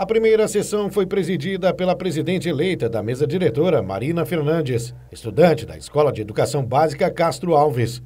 A primeira sessão foi presidida pela presidente eleita da mesa diretora, Marina Fernandes, estudante da Escola de Educação Básica Castro Alves.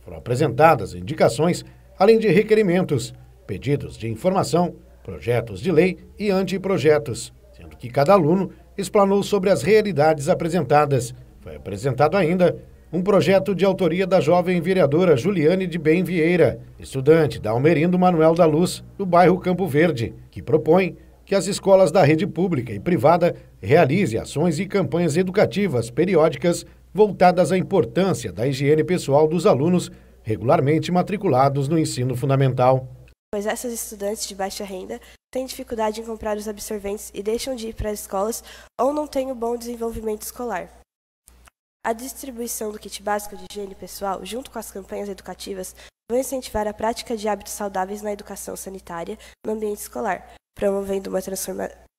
Foram apresentadas indicações, além de requerimentos, pedidos de informação, projetos de lei e anteprojetos, sendo que cada aluno explanou sobre as realidades apresentadas. Foi apresentado ainda um projeto de autoria da jovem vereadora Juliane de Bem Vieira, estudante da Almerindo Manuel da Luz, do bairro Campo Verde, que propõe que as escolas da rede pública e privada realizem ações e campanhas educativas periódicas voltadas à importância da higiene pessoal dos alunos regularmente matriculados no ensino fundamental. Pois essas estudantes de baixa renda têm dificuldade em comprar os absorventes e deixam de ir para as escolas ou não têm um bom desenvolvimento escolar. A distribuição do kit básico de higiene pessoal, junto com as campanhas educativas, vão incentivar a prática de hábitos saudáveis na educação sanitária no ambiente escolar, promovendo uma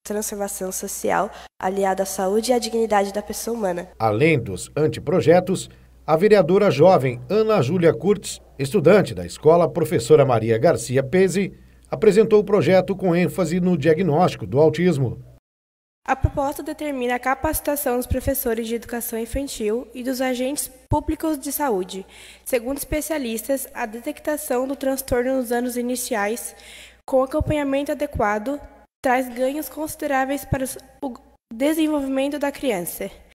transformação social aliada à saúde e à dignidade da pessoa humana. Além dos anteprojetos, a vereadora jovem Ana Júlia Curtis, estudante da escola professora Maria Garcia Pese, apresentou o projeto com ênfase no diagnóstico do autismo. A proposta determina a capacitação dos professores de educação infantil e dos agentes públicos de saúde. Segundo especialistas, a detectação do transtorno nos anos iniciais com acompanhamento adequado, traz ganhos consideráveis para o desenvolvimento da criança